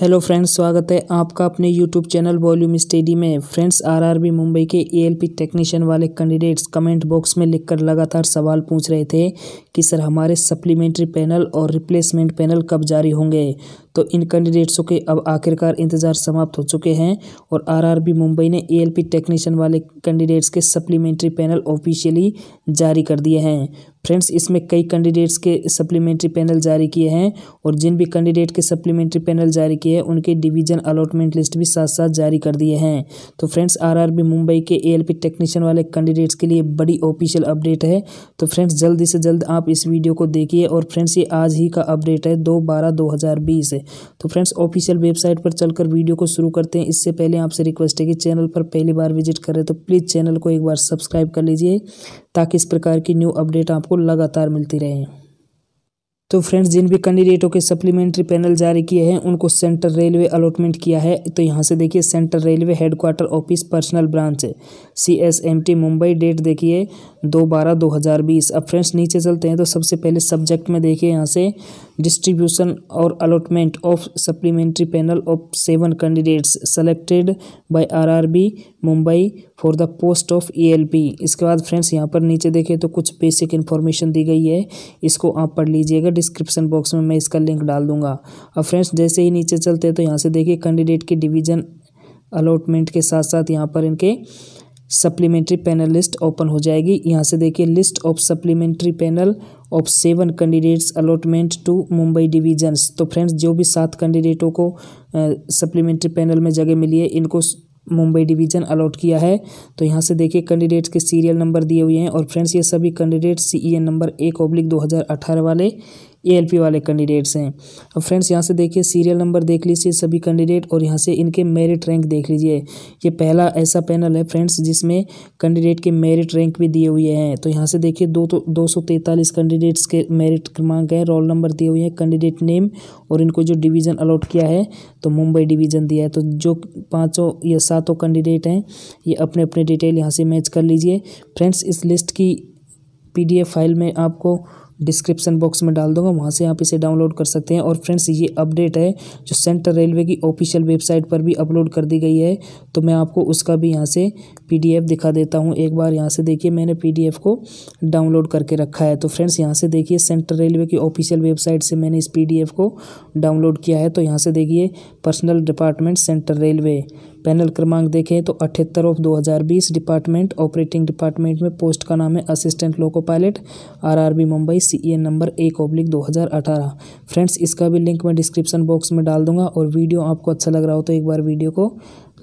hello friends स्वागत है आपका अपने यूट्यूब चैनल वॉल्यूम स्टडी में फ्रेंड्स आरआरबी मुंबई के एएलपी टेक्नीशियन वाले कैंडिडेट्स कमेंट बॉक्स में लिखकर लगातार सवाल पूछ रहे थे कि सर हमारे सप्लीमेंट्री पैनल और रिप्लेसमेंट पैनल कब जारी होंगे तो इन कैंडिडेट्सों के अब आखिरकार इंतजार समाप्त हो चुके हैं और आरआरबी मुंबई ने एएलपी टेक्नीशियन वाले कैंडिडेट्स के सप्लीमेंट्री पैनल ऑफिशियली जारी कर दिए हैं फ्रेंड्स इसमें कई कैंडिडेट्स के सप्लीमेंट्री पैनल जारी किए हैं और जिन भी कैंडिडेट के सप्लीमेंट्री पैनल जारी किए हैं उनके डिवीजन अलॉटमेंट लिस्ट भी साथ साथ जारी कर दिए हैं तो फ्रेंड्स आरआरबी मुंबई के एएलपी टेक्नीशियन वाले कैंडिडेट्स के लिए बड़ी ऑफिशियल अपडेट है तो फ्रेंड्स जल्दी से जल्द आप इस वीडियो को देखिए और फ्रेंड्स ये आज ही का अपडेट है दो बारह दो हज़ार बीस तो फ्रेंड्स ऑफिशियल वेबसाइट पर चलकर वीडियो को शुरू करते हैं इससे पहले आपसे रिक्वेस्ट है कि चैनल पर पहली बार विजिट करें तो प्लीज़ चैनल को एक बार सब्सक्राइब कर लीजिए ताकि इस प्रकार की न्यू अपडेट आपको आपको लगातार मिलती रहे तो फ्रेंड्स जिन भी कैंडिडेटों के सप्लीमेंट्री पैनल जारी किए हैं उनको सेंट्रल रेलवे अलॉटमेंट किया है तो यहाँ से देखिए central railway headquarter office personnel branch C S M T Mumbai date देखिए दो बारह दो हज़ार बीस अब फ्रेंड्स नीचे चलते हैं तो सबसे पहले सब्जेक्ट में देखिए यहाँ से डिस्ट्रीब्यूशन और allotment of supplementary panel of seven candidates selected by RRB Mumbai for the post of ELP इसके बाद फ्रेंड्स यहाँ पर नीचे देखें तो कुछ बेसिक इन्फॉर्मेशन दी गई है इसको आप पढ़ लीजिएगा डिस्क्रिप्शन बॉक्स में मैं इसका लिंक डाल दूंगा अब फ्रेंड्स जैसे ही नीचे चलते हैं तो यहाँ से देखिए कैंडिडेट की डिवीजन अलॉटमेंट के साथ साथ यहाँ पर इनके सप्लीमेंट्री पैनल लिस्ट ओपन हो जाएगी यहाँ से देखिए list of supplementary panel of seven candidates allotment to Mumbai divisions तो फ्रेंड्स जो भी सात कैंडिडेटों को सप्लीमेंट्री पैनल में जगह मिली है इनको मुंबई डिवीजन अलॉट किया है तो यहाँ से देखिए कैंडिडेट्स के सीरियल नंबर दिए हुए हैं और फ्रेंड्स ये सभी candidate C E N number एक ओब्लिक दो हज़ार अठारह वाले पी वाले कैंडिडेट्स हैं अब फ्रेंड्स यहाँ से देखिए सीरियल नंबर देख लीजिए सभी कैंडिडेट और यहाँ से इनके मेरिट रैंक देख लीजिए ये पहला ऐसा पैनल है फ्रेंड्स जिसमें कैंडिडेट के मेरिट रैंक भी दिए हुए हैं तो यहाँ से देखिए दो तो दो सौ तैंतालीस कैंडिडेट्स के मेरिट क्रमांक है रोल नंबर दिए हुए हैं कैंडिडेट नेम और इनको जो डिवीज़न अलॉट किया है तो मुंबई डिवीज़न दिया है तो जो पाँचों या सातों कैंडिडेट हैं ये अपने अपने डिटेल यहाँ से मैच कर लीजिए फ्रेंड्स इस लिस्ट की एफ फाइल में आपको डिस्क्रिप्शन बॉक्स में डाल दूंगा वहाँ से आप इसे डाउनलोड कर सकते हैं और फ्रेंड्स ये अपडेट है जो सेंट्रल रेलवे की ऑफिशियल वेबसाइट पर भी अपलोड कर दी गई है तो मैं आपको उसका भी यहाँ से पीडीएफ दिखा देता हूँ एक बार यहाँ से देखिए मैंने पीडीएफ को डाउनलोड करके रखा है तो फ्रेंड्स यहाँ से देखिए सेंट्रल रेलवे की ऑफिशियल वेबसाइट से मैंने इस पी को डाउनलोड किया है तो यहाँ से देखिए personnel department central railway panel क्रमांक देखें तो अठहत्तर ऑफ 2020 डिपार्टमेंट ऑपरेटिंग डिपार्टमेंट में पोस्ट का नाम है assistant loco pilot RRB Mumbai CEN number एक ओब्लिक दो फ्रेंड्स इसका भी लिंक मैं डिस्क्रिप्शन बॉक्स में डाल दूंगा और वीडियो आपको अच्छा लग रहा हो तो एक बार वीडियो को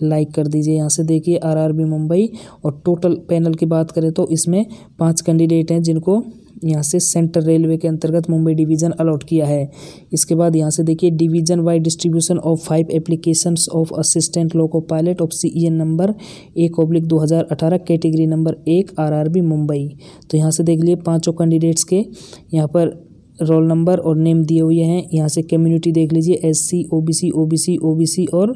लाइक कर दीजिए यहाँ से देखिए आरआरबी मुंबई और टोटल पैनल की बात करें तो इसमें पाँच कैंडिडेट हैं जिनको यहाँ से सेंट्रल रेलवे के अंतर्गत मुंबई डिवीज़न अलॉट किया है इसके बाद यहाँ से देखिए division wise distribution of five applications of assistant loco pilot of C E N number एक ओब्लिक दो हज़ार अठारह कैटेगरी नंबर एक आर आर बी मुंबई तो यहाँ से देख लिए पाँचों कैंडिडेट्स के यहाँ पर रोल नंबर और नेम दिए हुए हैं यहाँ से कम्युनिटी देख लीजिए S C O B C O B C O B C और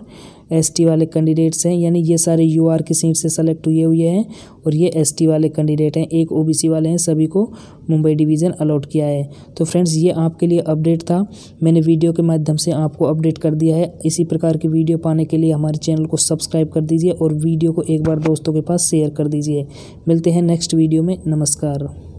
एस टी वाले कैंडिडेट्स हैं यानी ये सारे यू आर की सीट से सेलेक्ट हुए हुए हैं और ये एस टी वाले कैंडिडेट हैं एक ओ बी सी वाले हैं सभी को मुंबई डिवीज़न अलाट किया है तो फ्रेंड्स ये आपके लिए अपडेट था मैंने वीडियो के माध्यम से आपको अपडेट कर दिया है इसी प्रकार की वीडियो पाने के लिए हमारे चैनल को सब्सक्राइब कर दीजिए और वीडियो को एक बार दोस्तों के पास शेयर कर दीजिए मिलते हैं नेक्स्ट वीडियो में नमस्कार